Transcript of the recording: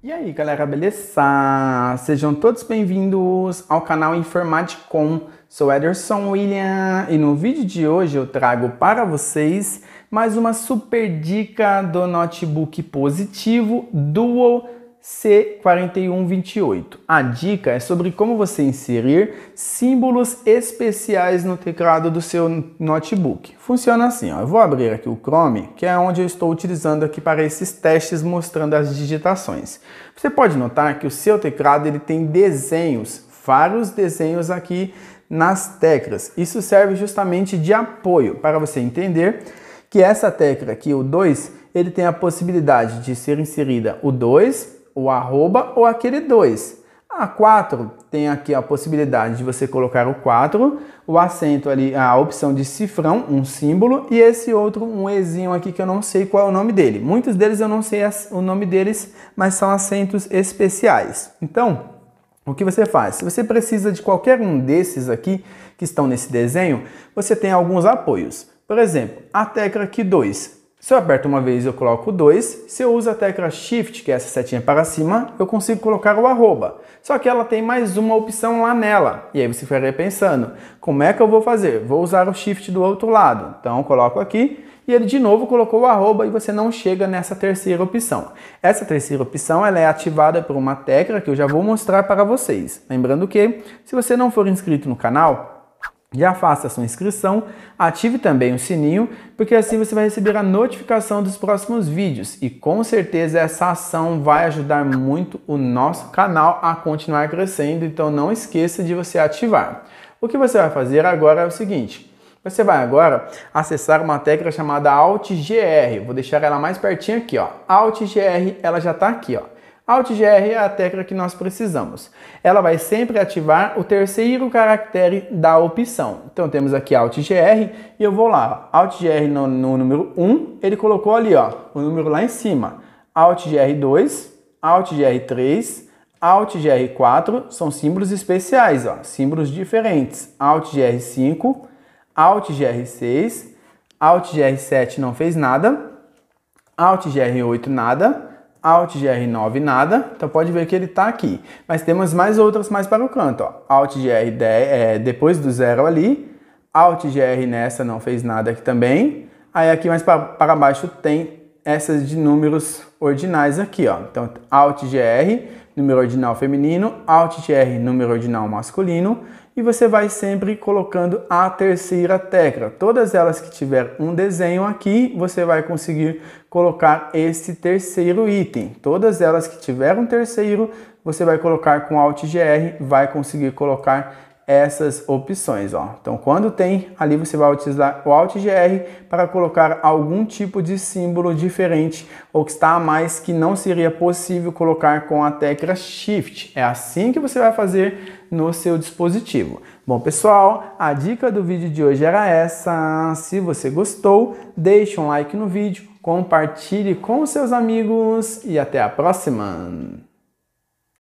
E aí galera, beleza? Sejam todos bem-vindos ao canal Informaticom. Sou Ederson William e no vídeo de hoje eu trago para vocês mais uma super dica do notebook positivo Dual C4128. A dica é sobre como você inserir símbolos especiais no teclado do seu notebook. Funciona assim, ó. eu vou abrir aqui o Chrome, que é onde eu estou utilizando aqui para esses testes mostrando as digitações. Você pode notar que o seu teclado ele tem desenhos, vários desenhos aqui nas teclas. Isso serve justamente de apoio para você entender que essa tecla aqui, o 2, ele tem a possibilidade de ser inserida o 2 o arroba ou aquele 2. A 4 tem aqui a possibilidade de você colocar o 4, o acento ali, a opção de cifrão, um símbolo, e esse outro, um Ezinho aqui que eu não sei qual é o nome dele. Muitos deles eu não sei o nome deles, mas são acentos especiais. Então, o que você faz? Se você precisa de qualquer um desses aqui que estão nesse desenho, você tem alguns apoios. Por exemplo, a tecla aqui 2. Se eu aperto uma vez, eu coloco 2. Se eu uso a tecla Shift, que é essa setinha para cima, eu consigo colocar o arroba. Só que ela tem mais uma opção lá nela. E aí você ficaria pensando, como é que eu vou fazer? Vou usar o Shift do outro lado. Então eu coloco aqui e ele de novo colocou o arroba e você não chega nessa terceira opção. Essa terceira opção ela é ativada por uma tecla que eu já vou mostrar para vocês. Lembrando que, se você não for inscrito no canal, já faça sua inscrição, ative também o sininho, porque assim você vai receber a notificação dos próximos vídeos e com certeza essa ação vai ajudar muito o nosso canal a continuar crescendo, então não esqueça de você ativar. O que você vai fazer agora é o seguinte, você vai agora acessar uma tecla chamada AltGR, vou deixar ela mais pertinho aqui, ó. AltGR, ela já está aqui, ó. AltGR é a tecla que nós precisamos. Ela vai sempre ativar o terceiro caractere da opção. Então temos aqui AltGR e eu vou lá, AltGR no, no número 1, ele colocou ali ó, o número lá em cima. AltGR2, AltGR3, AltGR4 são símbolos especiais, ó, símbolos diferentes. AltGR5, AltGR6, AltGR7 não fez nada, AltGR8 nada, Alt GR9 nada, então pode ver que ele está aqui. Mas temos mais outras mais para o canto, ó. Alt GR10 é, depois do zero ali, Alt GR nessa não fez nada aqui também. Aí aqui mais para, para baixo tem essas de números ordinais aqui, ó. Então Alt GR, número ordinal feminino, Alt GR, número ordinal masculino e você vai sempre colocando a terceira tecla. Todas elas que tiver um desenho aqui, você vai conseguir colocar esse terceiro item. Todas elas que tiver um terceiro, você vai colocar com Alt GR, vai conseguir colocar essas opções. Ó. Então, quando tem, ali você vai utilizar o AltGR para colocar algum tipo de símbolo diferente ou que está a mais que não seria possível colocar com a tecla Shift. É assim que você vai fazer no seu dispositivo. Bom, pessoal, a dica do vídeo de hoje era essa. Se você gostou, deixe um like no vídeo, compartilhe com seus amigos e até a próxima!